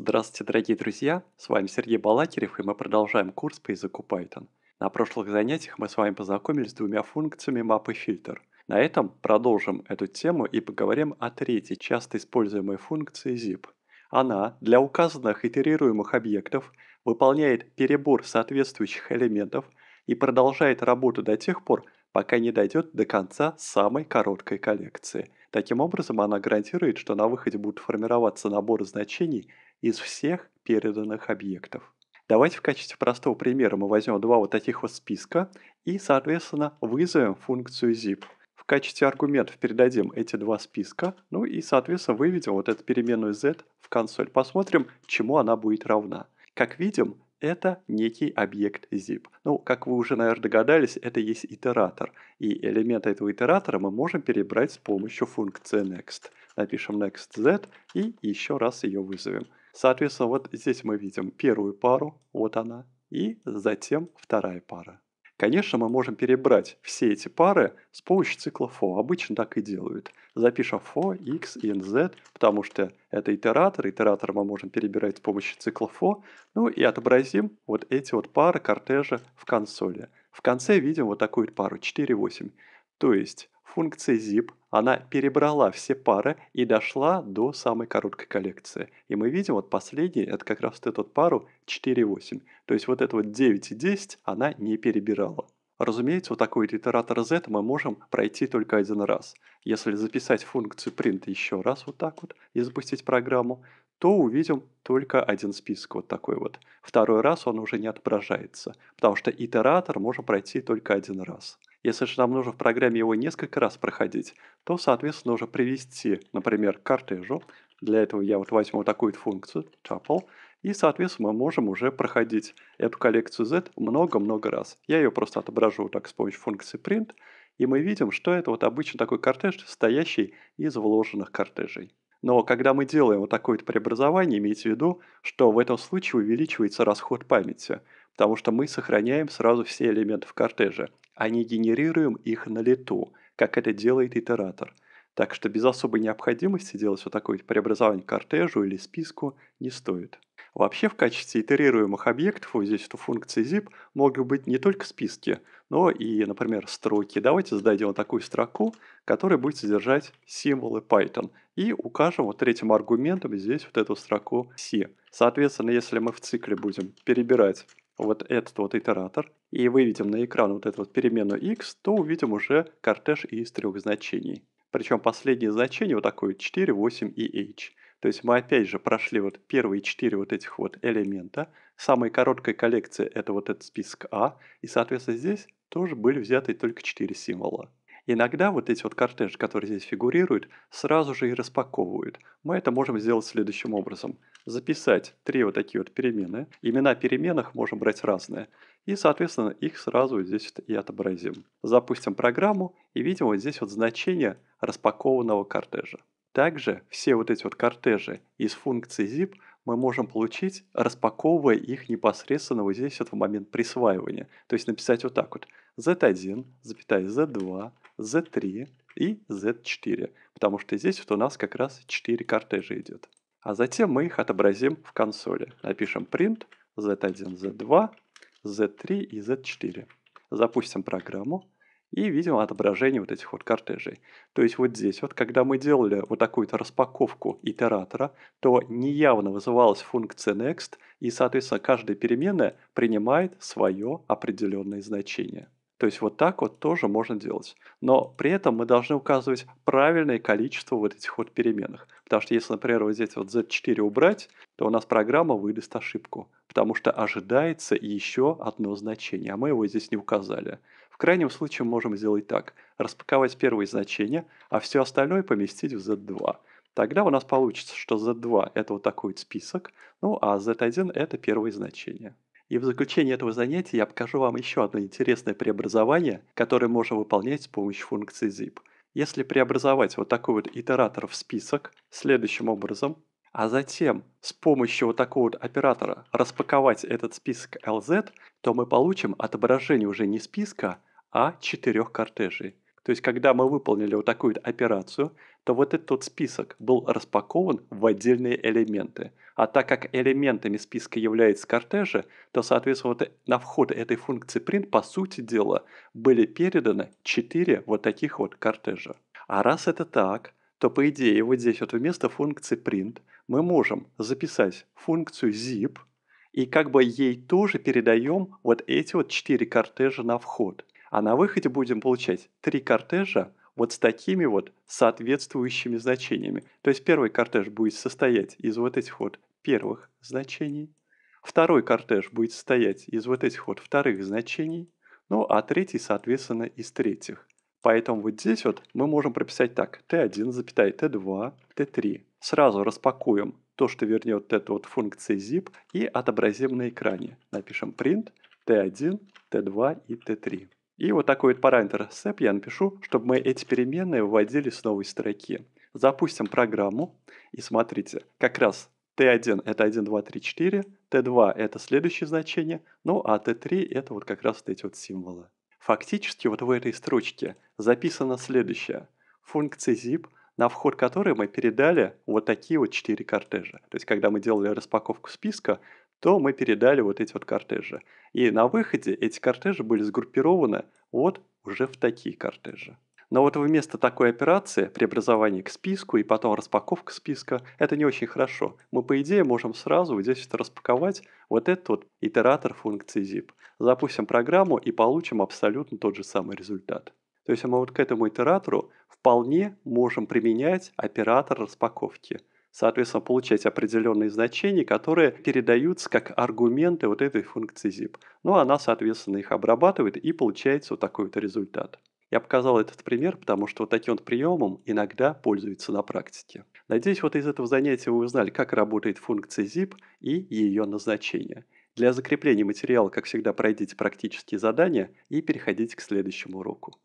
Здравствуйте, дорогие друзья! С вами Сергей Балакирев, и мы продолжаем курс по языку Python. На прошлых занятиях мы с вами познакомились с двумя функциями map и фильтр. На этом продолжим эту тему и поговорим о третьей часто используемой функции zip. Она для указанных итерируемых объектов выполняет перебор соответствующих элементов и продолжает работу до тех пор, пока не дойдет до конца самой короткой коллекции. Таким образом, она гарантирует, что на выходе будут формироваться наборы значений, из всех переданных объектов. Давайте в качестве простого примера мы возьмем два вот таких вот списка и, соответственно, вызовем функцию zip. В качестве аргументов передадим эти два списка, ну и, соответственно, выведем вот эту переменную z в консоль. Посмотрим, чему она будет равна. Как видим, это некий объект zip. Ну, как вы уже, наверное, догадались, это есть итератор. И элементы этого итератора мы можем перебрать с помощью функции next. Напишем next z и еще раз ее вызовем. Соответственно, вот здесь мы видим первую пару, вот она, и затем вторая пара. Конечно, мы можем перебрать все эти пары с помощью цикла for. Обычно так и делают. Запишем for x и z, потому что это итератор. Итератор мы можем перебирать с помощью цикла for. Ну и отобразим вот эти вот пары кортежа в консоли. В конце видим вот такую пару 4, 8. То есть функция zip она перебрала все пары и дошла до самой короткой коллекции. И мы видим, вот последний, это как раз вот эту пару 4,8. То есть вот это вот 9 и 10 она не перебирала. Разумеется, вот такой итератор z мы можем пройти только один раз. Если записать функцию print еще раз вот так вот и запустить программу, то увидим только один список вот такой вот. Второй раз он уже не отображается, потому что итератор можно пройти только один раз. Если же нам нужно в программе его несколько раз проходить, то, соответственно, нужно привести, например, к кортежу. Для этого я вот возьму такую функцию tuple, и, соответственно, мы можем уже проходить эту коллекцию z много-много раз. Я ее просто отображу вот так с помощью функции print, и мы видим, что это вот обычно такой кортеж, состоящий из вложенных кортежей. Но когда мы делаем вот такое преобразование, имейте в виду, что в этом случае увеличивается расход памяти потому что мы сохраняем сразу все элементы в кортеже, а не генерируем их на лету, как это делает итератор. Так что без особой необходимости делать вот такое преобразование к кортежу или списку не стоит. Вообще в качестве итерируемых объектов вот здесь у функции zip могут быть не только списки, но и, например, строки. Давайте зададим вот такую строку, которая будет содержать символы Python. И укажем вот третьим аргументом здесь вот эту строку C. Соответственно, если мы в цикле будем перебирать вот этот вот итератор и выведем на экран вот эту вот переменную x, то увидим уже кортеж из трех значений. Причем последнее значение вот такое 4, 8 и h. То есть мы опять же прошли вот первые четыре вот этих вот элемента. Самая короткая коллекция это вот этот список А. И соответственно здесь тоже были взяты только четыре символа. Иногда вот эти вот кортежи, которые здесь фигурируют, сразу же и распаковывают. Мы это можем сделать следующим образом. Записать три вот такие вот перемены. Имена переменных можем брать разные. И, соответственно, их сразу здесь вот и отобразим. Запустим программу и видим вот здесь вот значение распакованного кортежа. Также все вот эти вот кортежи из функции zip мы можем получить, распаковывая их непосредственно вот здесь вот в момент присваивания. То есть написать вот так вот z1, z2, z3 и z4, потому что здесь вот у нас как раз 4 кортежа идет. А затем мы их отобразим в консоли. Напишем print z1, z2, z3 и z4. Запустим программу и видим отображение вот этих вот кортежей. То есть вот здесь вот, когда мы делали вот такую-то распаковку итератора, то неявно вызывалась функция next, и, соответственно, каждая переменная принимает свое определенное значение. То есть вот так вот тоже можно делать. Но при этом мы должны указывать правильное количество вот этих вот переменных. Потому что если, например, вот здесь вот Z4 убрать, то у нас программа выдаст ошибку. Потому что ожидается еще одно значение, а мы его здесь не указали. В крайнем случае мы можем сделать так. Распаковать первое значение, а все остальное поместить в Z2. Тогда у нас получится, что Z2 это вот такой вот список, ну а Z1 это первое значение. И в заключение этого занятия я покажу вам еще одно интересное преобразование, которое можно выполнять с помощью функции zip. Если преобразовать вот такой вот итератор в список следующим образом, а затем с помощью вот такого вот оператора распаковать этот список LZ, то мы получим отображение уже не списка, а четырех кортежей. То есть, когда мы выполнили вот такую операцию, то вот этот вот список был распакован в отдельные элементы. А так как элементами списка являются кортежи, то, соответственно, вот на вход этой функции print, по сути дела, были переданы 4 вот таких вот кортежа. А раз это так, то по идее вот здесь вот вместо функции print мы можем записать функцию zip, и как бы ей тоже передаем вот эти вот четыре кортежа на вход – а на выходе будем получать три кортежа вот с такими вот соответствующими значениями. То есть первый кортеж будет состоять из вот этих вот первых значений, второй кортеж будет состоять из вот этих вот вторых значений, ну а третий, соответственно, из третьих. Поэтому вот здесь вот мы можем прописать так. t1, t2, t3. Сразу распакуем то, что вернет вот эта вот функция zip и отобразим на экране. Напишем print t1, t2 и t3. И вот такой вот параметр sep я напишу, чтобы мы эти переменные выводили с новой строки. Запустим программу и смотрите, как раз t1 это 1, 2, 3, 4, t2 это следующее значение, ну а t3 это вот как раз вот эти вот символы. Фактически вот в этой строчке записано следующее. Функция zip, на вход которой мы передали вот такие вот четыре кортежа. То есть когда мы делали распаковку списка, то мы передали вот эти вот кортежи. И на выходе эти кортежи были сгруппированы вот уже в такие кортежи. Но вот вместо такой операции, преобразование к списку и потом распаковка списка, это не очень хорошо. Мы, по идее, можем сразу вот здесь вот распаковать вот этот вот итератор функции zip. Запустим программу и получим абсолютно тот же самый результат. То есть мы вот к этому итератору вполне можем применять оператор распаковки – соответственно, получать определенные значения, которые передаются как аргументы вот этой функции zip. Ну, она, соответственно, их обрабатывает и получается вот такой вот результат. Я показал этот пример, потому что вот таким вот приемом иногда пользуются на практике. Надеюсь, вот из этого занятия вы узнали, как работает функция zip и ее назначение. Для закрепления материала, как всегда, пройдите практические задания и переходите к следующему уроку.